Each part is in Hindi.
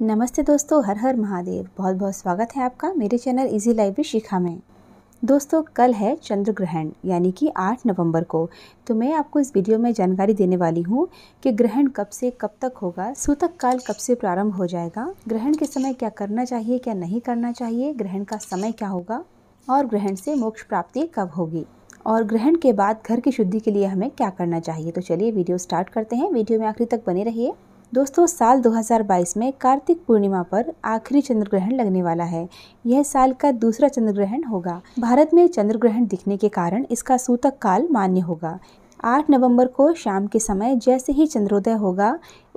नमस्ते दोस्तों हर हर महादेव बहुत बहुत स्वागत है आपका मेरे चैनल इजी भी शिखा में दोस्तों कल है चंद्र ग्रहण यानी कि 8 नवंबर को तो मैं आपको इस वीडियो में जानकारी देने वाली हूँ कि ग्रहण कब से कब तक होगा सूतक काल कब से प्रारंभ हो जाएगा ग्रहण के समय क्या करना चाहिए क्या नहीं करना चाहिए ग्रहण का समय क्या होगा और ग्रहण से मोक्ष प्राप्ति कब होगी और ग्रहण के बाद घर की शुद्धि के लिए हमें क्या करना चाहिए तो चलिए वीडियो स्टार्ट करते हैं वीडियो में आखिरी तक बने रहिए दोस्तों साल 2022 में कार्तिक पूर्णिमा पर आखिरी चंद्र ग्रहण लगने वाला है यह साल का दूसरा चंद्र ग्रहण होगा भारत में चंद्रग्रहण दिखने के कारण इसका सूतक काल मान्य होगा 8 नवंबर को शाम के समय जैसे ही चंद्रोदय होगा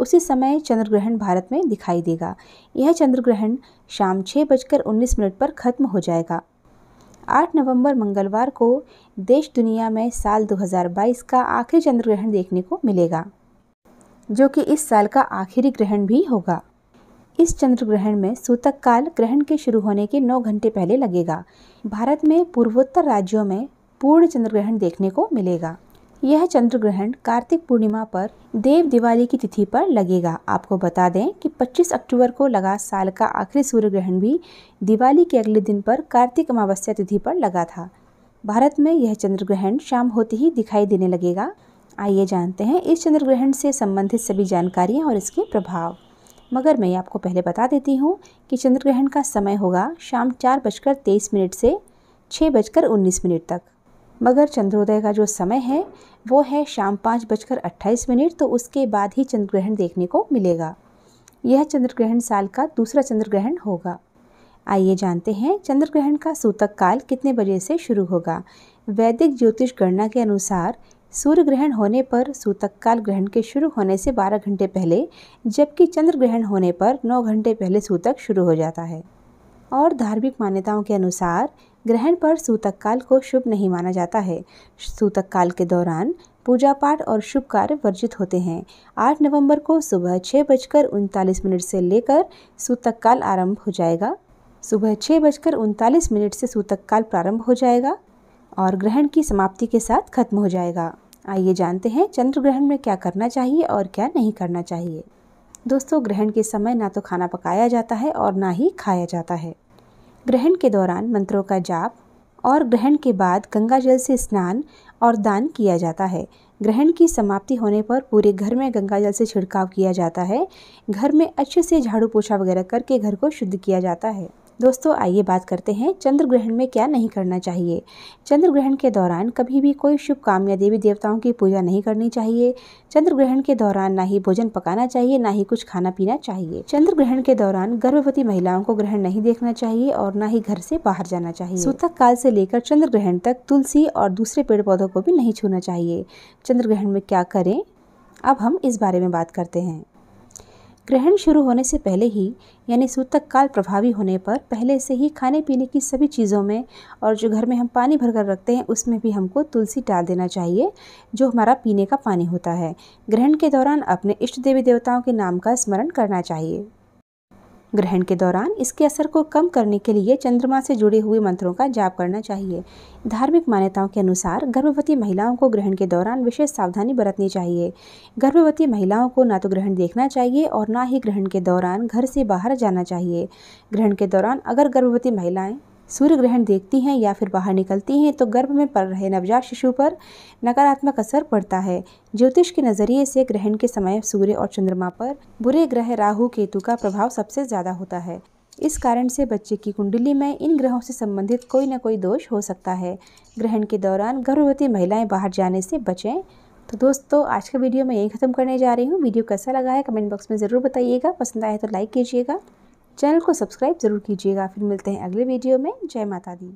उसी समय चंद्र ग्रहण भारत में दिखाई देगा यह चंद्र ग्रहण शाम छः बजकर उन्नीस मिनट पर खत्म हो जाएगा 8 नवंबर मंगलवार को देश दुनिया में साल 2022 का आखिरी चंद्र ग्रहण देखने को मिलेगा जो कि इस साल का आखिरी ग्रहण भी होगा इस चंद्र ग्रहण में सूतक काल ग्रहण के शुरू होने के 9 घंटे पहले लगेगा भारत में पूर्वोत्तर राज्यों में पूर्ण चंद्र ग्रहण देखने को मिलेगा यह चंद्र ग्रहण कार्तिक पूर्णिमा पर देव दिवाली की तिथि पर लगेगा आपको बता दें कि 25 अक्टूबर को लगा साल का आखिरी सूर्य ग्रहण भी दिवाली के अगले दिन पर कार्तिक अमावस्या तिथि पर लगा था भारत में यह चंद्र ग्रहण शाम होते ही दिखाई देने लगेगा आइए जानते हैं इस चंद्र ग्रहण से संबंधित सभी जानकारियाँ और इसके प्रभाव मगर मैं आपको पहले बता देती हूँ कि चंद्र ग्रहण का समय होगा शाम चार बजकर तेईस मिनट से छः बजकर उन्नीस मिनट तक मगर चंद्रोदय का जो समय है वो है शाम पाँच बजकर अट्ठाईस मिनट तो उसके बाद ही चंद्र ग्रहण देखने को मिलेगा यह चंद्र ग्रहण साल का दूसरा चंद्र ग्रहण होगा आइए जानते हैं चंद्र ग्रहण का सूतक काल कितने बजे से शुरू होगा वैदिक ज्योतिष गणना के अनुसार सूर्य ग्रहण होने पर सूतक काल ग्रहण के शुरू होने से 12 घंटे पहले जबकि चंद्र ग्रहण होने पर 9 घंटे पहले सूतक शुरू हो जाता है और धार्मिक मान्यताओं के अनुसार ग्रहण पर सूतक काल को शुभ नहीं माना जाता है सूतक काल के दौरान पूजा पाठ और शुभ कार्य वर्जित होते हैं 8 नवंबर को सुबह छः बजकर उनतालीस मिनट से लेकर सूतक काल आरंभ हो जाएगा सुबह छः बजकर उनतालीस मिनट से सूतक काल प्रारंभ हो जाएगा और ग्रहण की समाप्ति के साथ खत्म हो जाएगा आइए जानते हैं चंद्र ग्रहण में क्या करना चाहिए और क्या नहीं करना चाहिए दोस्तों ग्रहण के समय ना तो खाना पकाया जाता है और ना ही खाया जाता है ग्रहण के दौरान मंत्रों का जाप और ग्रहण के बाद गंगा जल से स्नान और दान किया जाता है ग्रहण की समाप्ति होने पर पूरे घर में गंगा जल से छिड़काव किया जाता है घर में अच्छे से झाड़ू पोछा वगैरह करके घर को शुद्ध किया जाता है दोस्तों आइए बात करते हैं चंद्र ग्रहण में क्या नहीं करना चाहिए चंद्र ग्रहण के दौरान कभी भी कोई शुभ काम या देवी देवताओं की पूजा नहीं करनी चाहिए चंद्र ग्रहण के दौरान ना ही भोजन पकाना चाहिए ना ही कुछ खाना पीना चाहिए चंद्र ग्रहण के दौरान गर्भवती महिलाओं को ग्रहण नहीं देखना चाहिए और ना ही घर से बाहर जाना चाहिए सूतक काल से लेकर चंद्र ग्रहण तक तुलसी और दूसरे पेड़ पौधों को भी नहीं छूना चाहिए चंद्र ग्रहण में क्या करें अब हम इस बारे में बात करते हैं ग्रहण शुरू होने से पहले ही यानी सूतक काल प्रभावी होने पर पहले से ही खाने पीने की सभी चीज़ों में और जो घर में हम पानी भरकर रखते हैं उसमें भी हमको तुलसी डाल देना चाहिए जो हमारा पीने का पानी होता है ग्रहण के दौरान अपने इष्ट देवी देवताओं के नाम का स्मरण करना चाहिए ग्रहण के दौरान इसके असर को कम करने के लिए चंद्रमा से जुड़े हुए मंत्रों का जाप करना चाहिए धार्मिक मान्यताओं के अनुसार गर्भवती महिलाओं को ग्रहण के दौरान विशेष सावधानी बरतनी चाहिए गर्भवती महिलाओं को ना तो ग्रहण देखना चाहिए और ना ही ग्रहण के दौरान घर से बाहर जाना चाहिए ग्रहण के दौरान अगर गर्भवती महिलाएं सूर्य ग्रहण देखती हैं या फिर बाहर निकलती हैं तो गर्भ में पल रहे नवजात शिशु पर नकारात्मक असर पड़ता है ज्योतिष के नज़रिए से ग्रहण के समय सूर्य और चंद्रमा पर बुरे ग्रह राहु केतु का प्रभाव सबसे ज़्यादा होता है इस कारण से बच्चे की कुंडली में इन ग्रहों से संबंधित कोई ना कोई दोष हो सकता है ग्रहण के दौरान गर्भवती महिलाएं बाहर जाने से बचें तो दोस्तों आज का वीडियो मैं यही ख़त्म करने जा रही हूँ वीडियो कैसा लगा है कमेंट बॉक्स में ज़रूर बताइएगा पसंद आए तो लाइक कीजिएगा चैनल को सब्सक्राइब ज़रूर कीजिएगा फिर मिलते हैं अगले वीडियो में जय माता दी